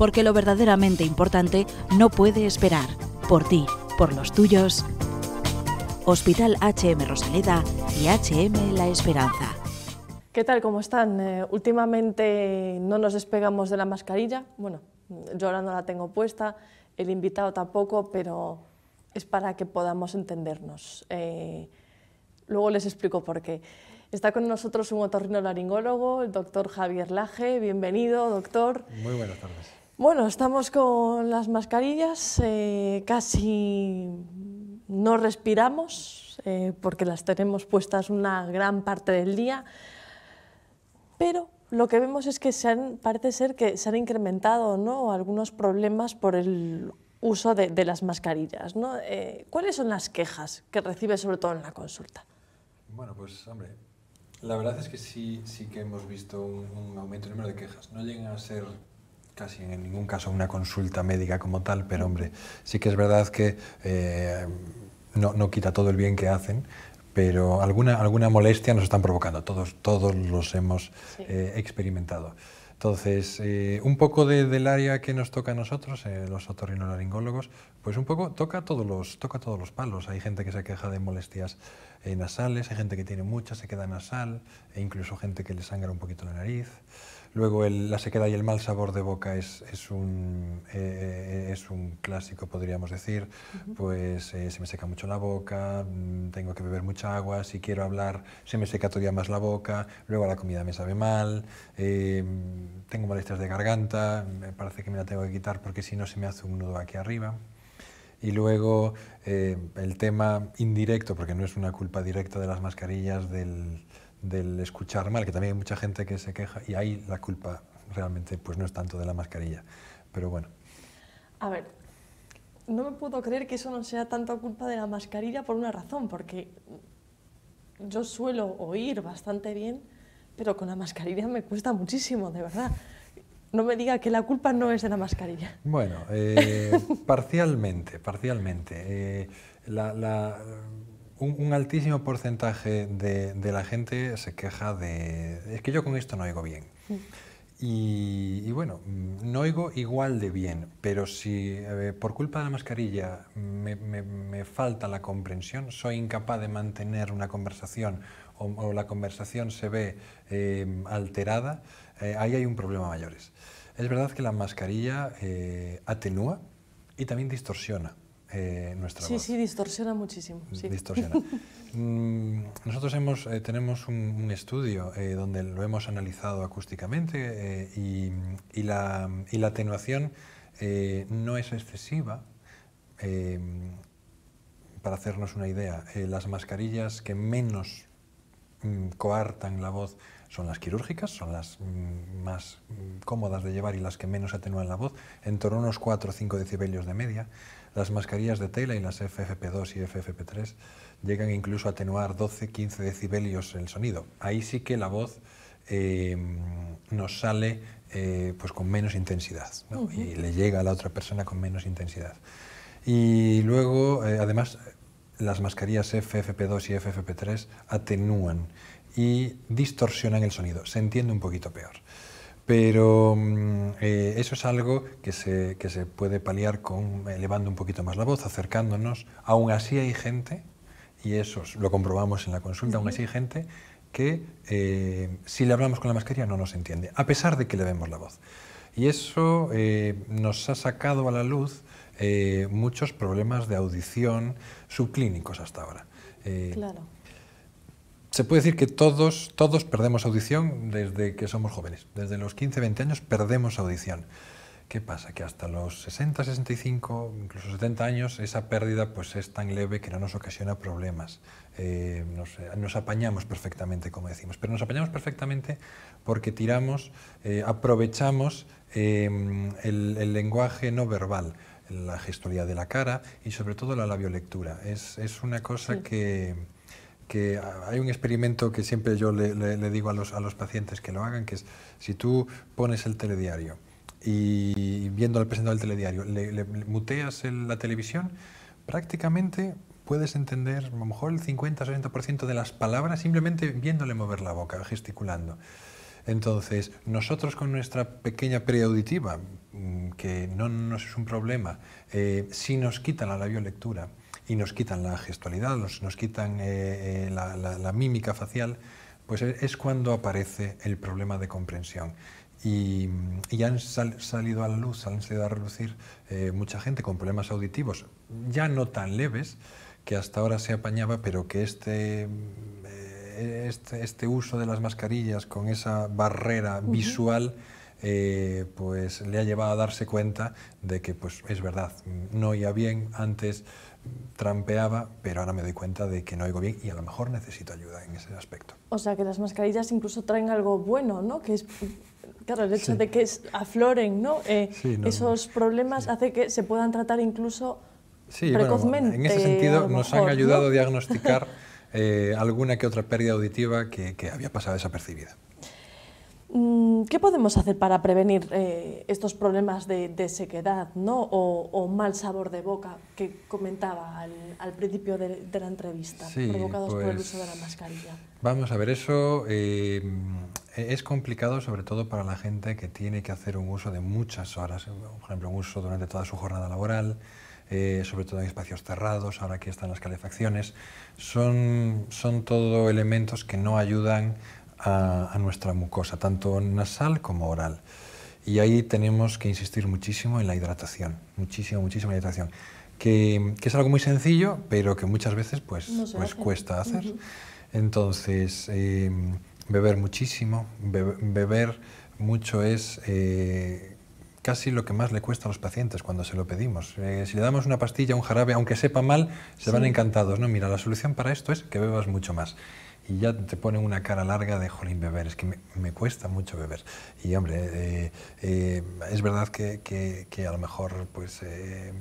porque lo verdaderamente importante no puede esperar. Por ti, por los tuyos. Hospital HM Rosaleda y HM La Esperanza. ¿Qué tal? ¿Cómo están? Eh, últimamente no nos despegamos de la mascarilla. Bueno, yo ahora no la tengo puesta, el invitado tampoco, pero es para que podamos entendernos. Eh, luego les explico por qué. Está con nosotros un laringólogo, el doctor Javier Laje. Bienvenido, doctor. Muy buenas tardes. Bueno, estamos con las mascarillas, eh, casi no respiramos eh, porque las tenemos puestas una gran parte del día, pero lo que vemos es que se parece ser que se han incrementado ¿no? algunos problemas por el uso de, las mascarillas. Eh, ¿Cuáles son las quejas que recibe sobre todo en la consulta? Bueno, pues hombre, la verdad es que sí, sí que hemos visto un, un aumento en el número de quejas. No llegan a ser casi en ningún caso una consulta médica como tal, pero hombre, sí que es verdad que eh, no, no, quita todo el bien que hacen, pero alguna, alguna molestia nos están provocando, todos, todos los hemos eh, experimentado. Entonces, eh, un poco del área que nos toca a nosotros, eh, los otorrinolaringólogos, pues un poco toca todos, los, toca todos los palos. Hay gente que se queja de molestias nasales, hay gente que tiene muchas, se queda nasal, e incluso gente que le sangra un poquito la nariz. Luego la sequedad y el mal sabor de boca es, un, eh, eh, es un clásico, podríamos decir. Pues eh, se me seca mucho la boca, mm, tengo que beber mucha agua, si quiero hablar se me seca todavía más la boca, luego la comida me sabe mal, em, tengo molestias de garganta, me parece que me la tengo que quitar porque si no se me hace un nudo aquí arriba y luego el tema indirecto, porque no es una culpa directa de las mascarillas, del, del escuchar mal, que también hay mucha gente que se queja y ahí la culpa realmente pues no es tanto de la mascarilla, pero bueno. A ver, no me puedo creer que eso no sea tanto culpa de la mascarilla por una razón, porque yo suelo oír bastante bien, pero con la mascarilla me cuesta muchísimo, de verdad. No me diga que la culpa no es de la mascarilla. Bueno, eh, parcialmente, parcialmente. Eh, la un, altísimo porcentaje de, la gente se queja de, es que yo con esto no oigo bien. Mm. Y, bueno, mm, no oigo igual de bien, pero si por culpa de la mascarilla me, falta la comprensión, soy incapaz de mantener una conversación o, la conversación se ve eh, alterada, eh, ahí hay un problema mayor. Es verdad que la mascarilla eh, atenúa y también distorsiona. Eh, sí, Sí, distorsiona muchísimo. Distorsiona. Mm, nosotros hemos, eh, tenemos un, estudio eh, donde lo hemos analizado acústicamente y, la, atenuación no es excesiva. para hacernos una idea, las mascarillas que menos mm, coartan la voz son las quirúrgicas, son las mm, más mm, cómodas de llevar y las que menos atenúan la voz, en torno a unos 4 o 5 decibelios de media. Las mascarillas de tela y las FFP2 y FFP3 llegan incluso a atenuar 12-15 decibelios el sonido. Ahí sí que la voz eh, nos sale eh, pues con menos intensidad y le llega a la otra persona con menos intensidad. Y luego, eh, además, las mascarillas FFP2 y FFP3 atenúan y distorsionan el sonido, se entiende un poquito peor. Pero mm, eh, eso es algo que se, se puede paliar con elevando un poquito más la voz, acercándonos. Aún así hay gente, y eso lo comprobamos en la consulta, aún así hay gente que eh, si le hablamos con la mascarilla no nos entiende, a pesar de que le vemos la voz. Y eso eh, nos ha sacado a la luz muchos problemas de audición subclínicos hasta ahora. claro se puede decir que todos, todos perdemos audición desde que somos jóvenes. Desde los 15, 20 años perdemos audición. ¿Qué pasa? Que hasta los 60, 65, incluso 70 años, esa pérdida pues, es tan leve que no nos ocasiona problemas. Eh, eh, nos, apañamos perfectamente, como decimos. Pero nos apañamos perfectamente porque tiramos, eh, aprovechamos em, el, lenguaje no verbal la gestualidad de la cara y sobre todo la labiolectura. Es, es una cosa que que hay un experimento que siempre yo le, digo a los, pacientes que lo hagan, que es si tú pones el telediario y viendo al presentador del telediario, le, muteas la televisión, prácticamente puedes entender a lo mejor el 50-60% de las palabras simplemente viéndole mover la boca, gesticulando. Entonces, nosotros con nuestra pequeña preauditiva, mm, que no nos es un problema, eh, si nos quitan la labiolectura, y nos quitan la gestualidad, nos, quitan eh, eh, la, mímica facial, pues e, es, cuando aparece el problema de comprensión. Y, han salido a la luz, han salido a relucir eh, mucha gente con problemas auditivos, ya no tan leves, que hasta ahora se apañaba, pero que este, este, este, uso de las mascarillas con esa barrera visual... pues le ha llevado a darse cuenta de que pues es verdad, no iba bien antes, trampeaba, pero ahora me doy cuenta de que no oigo bien y a lo mejor necesito ayuda en ese aspecto. O sea, que las mascarillas incluso traen algo bueno, ¿no? Que es, claro, el hecho de que afloren, ¿no? Eh, esos problemas hace que se puedan tratar incluso precozmente. en ese sentido nos han ayudado a diagnosticar eh, alguna que otra pérdida auditiva que había pasado desapercibida. Mm, ¿Qué podemos hacer para prevenir eh, estos problemas de, sequedad ¿no? o, mal sabor de boca que comentaba al, principio de, la entrevista, provocados por el pues uso de la mascarilla? Vamos a ver, eso eh, es complicado sobre todo para la gente que tiene que hacer un uso de muchas horas, por ejemplo, un uso durante toda su jornada laboral, eh, sobre todo en espacios cerrados, ahora aquí están las calefacciones, son, son todo elementos que no ayudan a, nuestra mucosa, tanto nasal como oral. Y ahí tenemos que insistir muchísimo en la hidratación, ...muchísima, muchísima hidratación, que, es algo muy sencillo, pero que muchas veces pues, pues cuesta hacer. Entonces, em, beber muchísimo, beber mucho es eh, casi lo que más le cuesta a los pacientes cuando se lo pedimos. Eh, si le damos una pastilla, un jarabe, aunque sepa mal, se van encantados. No, mira, la solución para esto es que bebas mucho más y ya te ponen una cara larga de, jolín, beber, es que me, cuesta mucho beber. Y hombre, eh, eh, es verdad que, a lo mejor pues, eh,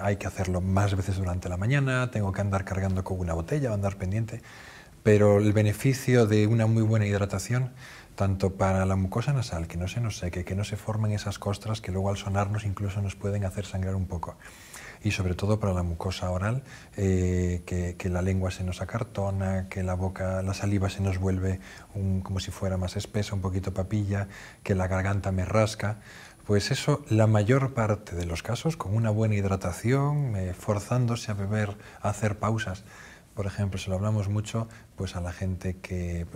hay que hacerlo más veces durante la mañana, tengo que andar cargando con una botella, andar pendiente, pero el beneficio de una muy buena hidratación tanto para la mucosa nasal, que no se nos seque, que no se formen esas costras que luego al sonarnos incluso nos pueden hacer sangrar un poco, y sobre todo para la mucosa oral, eh, que, la lengua se nos acartona, que la boca, la saliva se nos vuelve como si fuera más espesa, un poquito papilla, que la garganta me rasca. Pues eso, la mayor parte de los casos, con una buena hidratación, eh, forzándose a beber, a hacer pausas. Por ejemplo, se lo hablamos mucho pues, a la gente que,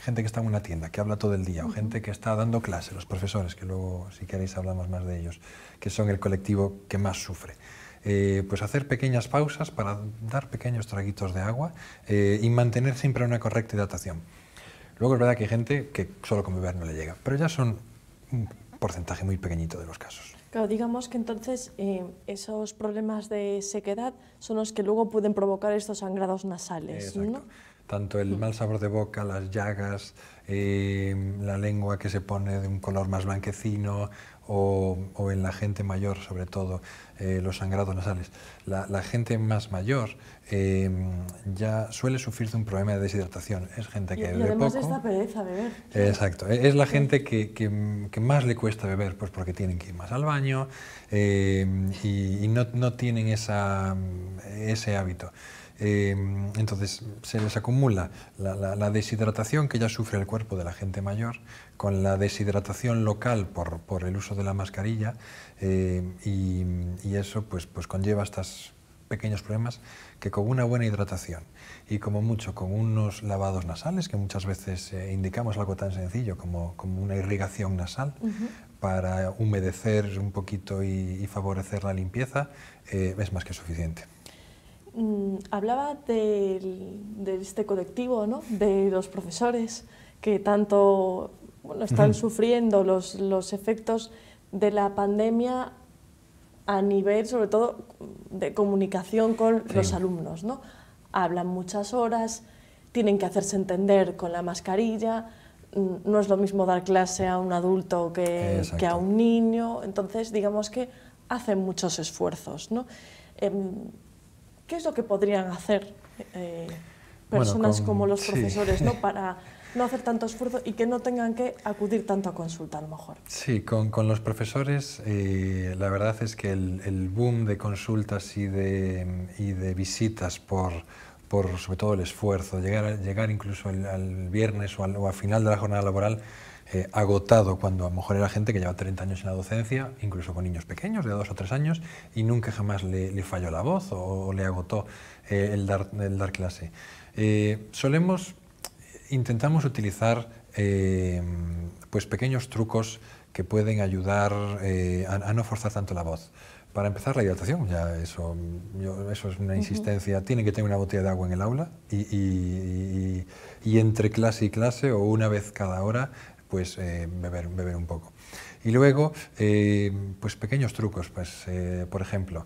gente que está en una tienda, que habla todo el día, o gente que está dando clase, los profesores, que luego, si queréis, hablamos más de ellos, que son el colectivo que más sufre. Eh, pues hacer pequeñas pausas para dar pequeños traguitos de agua eh, y mantener siempre una correcta hidratación. Luego es verdad que hay gente que solo con beber no le llega, pero ya son un porcentaje muy pequeñito de los casos. Claro, digamos que entonces eh, esos problemas de sequedad son los que luego pueden provocar estos sangrados nasales, tanto el mal sabor de boca, las llagas, la lengua que se pone de un color más blanquecino, o, en la gente mayor, sobre todo, eh, los sangrados nasales. La, gente más mayor em, ya suele sufrir de un problema de deshidratación. Es gente que bebe y poco. pereza beber. Exacto. E, es la gente que, más le cuesta beber, pues porque tienen que ir más al baño em, y, no, tienen ese hábito. Em, entonces se les acumula la, deshidratación que ya sufre el cuerpo de la gente mayor con la deshidratación local por, el uso de la mascarilla eh, y, eso pues, pues, conlleva estos pequeños problemas que con una buena hidratación y como mucho con unos lavados nasales, que muchas veces eh, indicamos algo tan sencillo como, una irrigación nasal, para humedecer un poquito y favorecer la limpieza, eh, es más que suficiente. Mm, hablaba de este colectivo, de los profesores que tanto están sufriendo los, los, efectos de la pandemia a nivel, sobre todo, de comunicación con los alumnos. ¿no? Hablan muchas horas, tienen que hacerse entender con la mascarilla, mm, no es lo mismo dar clase a un adulto que, que a un niño, entonces digamos que hacen muchos esfuerzos. ¿no? Em, ¿Qué es lo que podrían hacer eh, personas como los profesores ¿no? para no hacer tanto esfuerzo y que no tengan que acudir tanto a consulta a lo mejor? Sí, con, los profesores eh, la verdad es que el, boom de consultas y de, y de visitas por sobre todo el esfuerzo, llegar, llegar incluso al viernes o, al, o a final de la jornada laboral eh, agotado cuando a lo mejor era gente que lleva 30 años en la docencia, incluso con niños pequeños de dos o tres años, y nunca jamás le, falló la voz o, le agotó eh, el, dar, clase. Eh, solemos, intentamos utilizar pues pequeños trucos que pueden ayudar a, no forzar tanto la voz. Para empezar, la hidratación, ya eso, eso es una insistencia. Tiene que tener una botella de agua en el aula y, entre clase y clase o una vez cada hora pues beber, beber un poco. Y luego, eh, pues pequeños trucos, pues, eh, por ejemplo,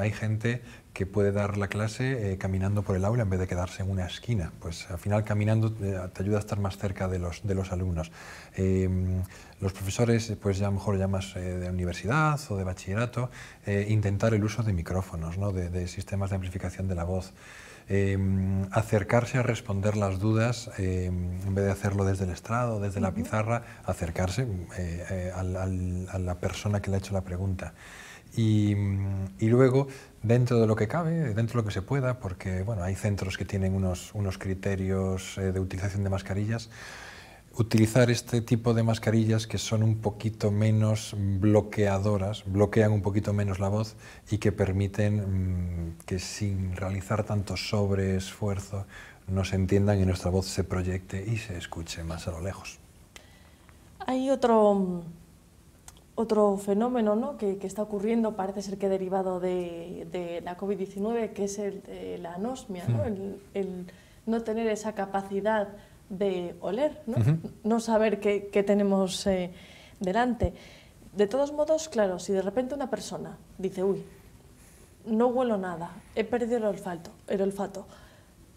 hay gente que puede dar la clase caminando por el aula en vez de quedarse en una esquina, pues al final caminando te ayuda a estar más cerca de los, de los alumnos. Em, los profesores, pues ya mejor llamas de universidad o de bachillerato, intentar el uso de micrófonos, ¿no? de sistemas de amplificación de la voz. Em, acercarse a responder las dudas, em, en vez de hacerlo desde el estrado, desde la pizarra, acercarse eh, eh, a la persona que le ha hecho la pregunta. Mm, y, luego, dentro de lo que cabe, dentro de lo que se pueda, porque bueno, hay centros que tienen unos criterios eh, de utilización de mascarillas, utilizar este tipo de mascarillas que son un poquito menos bloqueadoras, bloquean un poquito menos la voz y que permiten mm, que sin realizar tanto sobreesfuerzo nos entiendan y nuestra voz se proyecte y se escuche más a lo lejos. Hay otro, mm, otro fenómeno que, está ocurriendo, parece ser que derivado de, la COVID-19, que es el, la anosmia, ¿no? Hmm. el no tener esa capacidad de oler, no, saber qué, tenemos eh, delante. De todos modos, claro, si de repente una persona dice, uy, no huelo nada, he perdido el olfato, el olfato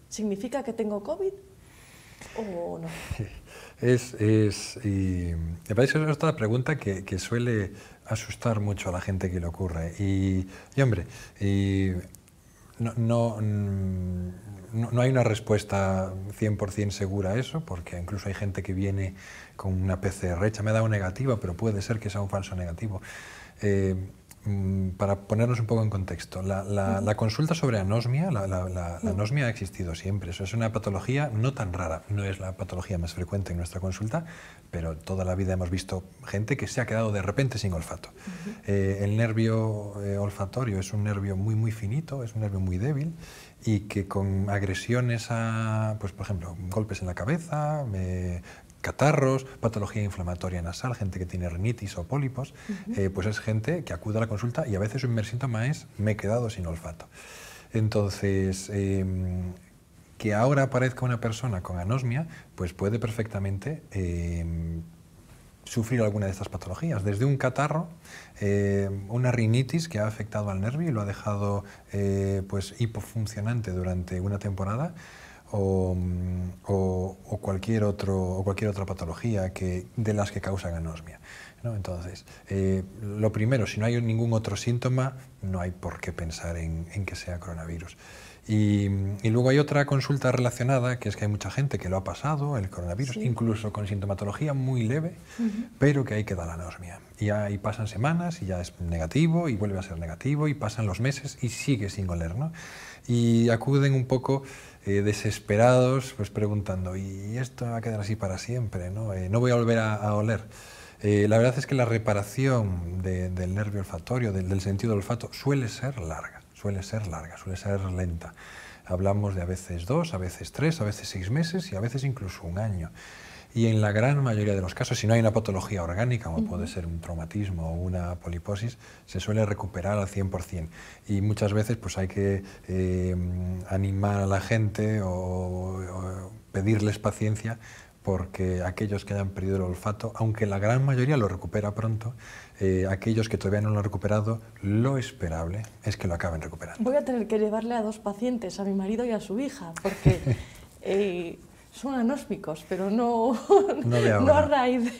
¿significa que tengo COVID o no? Es, y me parece que es pregunta que, suele asustar mucho a la gente que le ocurre. Y, hombre, y Mm, no, no, hay una respuesta 100% segura a eso, porque incluso hay gente que viene con una PCR hecha, me ha dado negativa, pero puede ser que sea un falso negativo. Eh, Mm, para ponernos un poco en contexto, la, consulta sobre anosmia, la, anosmia ha existido siempre, eso es una patología no tan rara, no es la patología más frecuente en nuestra consulta, pero toda la vida hemos visto gente que se ha quedado de repente sin olfato. Eh, el nervio eh, olfatorio es un nervio muy, muy finito, es un nervio muy débil y que con agresiones a, pues por ejemplo, golpes en la cabeza, eh, catarros, patología inflamatoria nasal, gente que tiene rinitis o pólipos, eh, pues es gente que acude a la consulta y a veces un primer síntoma es me he quedado sin olfato. Entonces, em, que ahora aparezca una persona con anosmia, pues puede perfectamente em, sufrir alguna de estas patologías, desde un catarro, em, una rinitis que ha afectado al nervio y lo ha dejado eh, pues hipofuncionante durante una temporada, o, o, cualquier, otra patología que, de las que causan anosmia. Entonces, eh, lo primero, si no hay ningún otro síntoma, no hay por qué pensar en que sea coronavirus. Y, luego hay otra consulta relacionada, que es que hay mucha gente que lo ha pasado, el coronavirus, incluso con sintomatología muy leve, pero que hay que la anosmia. Y ahí pasan semanas y ya es negativo y vuelve a ser negativo y pasan los meses y sigue sin oler, ¿no? Y acuden un poco eh, desesperados, pues preguntando, ¿y esto va a quedar así para siempre? ¿No, eh, voy a volver a, oler? Eh, la verdad es que la reparación del nervio olfatorio, del, del sentido del olfato, suele ser larga suele ser larga, suele ser lenta. Hablamos de a veces dos, a veces tres, a veces seis meses y a veces incluso un año. Y en la gran mayoría de los casos, si no hay una patología orgánica, como puede ser un traumatismo o una poliposis, se suele recuperar al 100%. Y muchas veces pues, hay que eh, animar a la gente o pedirles paciencia porque aquellos que hayan perdido el olfato, aunque la gran mayoría lo recupera pronto, eh, aquellos que todavía no lo han recuperado, lo esperable es que lo acaben recuperando. Voy a tener que llevarle a dos pacientes, a mi marido y a su hija, porque eh, son anósmicos, pero no, no, a raíz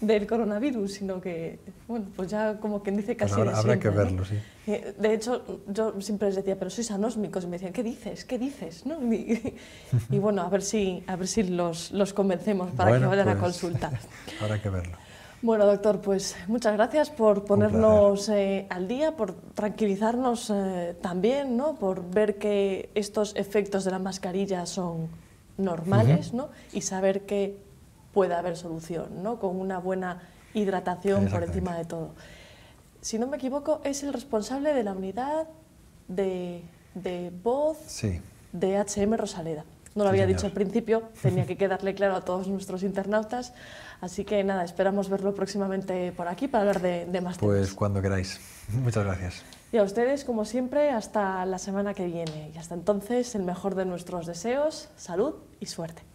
del coronavirus, sino que, bueno, pues ya como quien dice pues casi. habrá que verlo, sí. Eh, de hecho, yo siempre les decía, pero sois anósmicos, y me decían, ¿qué dices? ¿Qué dices? Y, bueno, a ver si, a ver si los, convencemos para que vayan a pues, consultar. habrá que verlo. Bueno, doctor, pues muchas gracias por ponernos eh, al día, por tranquilizarnos eh, también, por ver que estos efectos de la mascarilla son normales, ¿no? Y saber que puede haber solución, ¿no? Con una buena hidratación por encima de todo. Si no me equivoco, es el responsable de la unidad de, voz de HM Rosaleda. No lo había dicho al principio, tenía que quedarle claro a todos nuestros internautas. Así que nada, esperamos verlo próximamente por aquí para hablar de, más pues temas. Pues cuando queráis. Muchas gracias. Y a ustedes, como siempre, hasta la semana que viene. Y hasta entonces, el mejor de nuestros deseos, salud y suerte.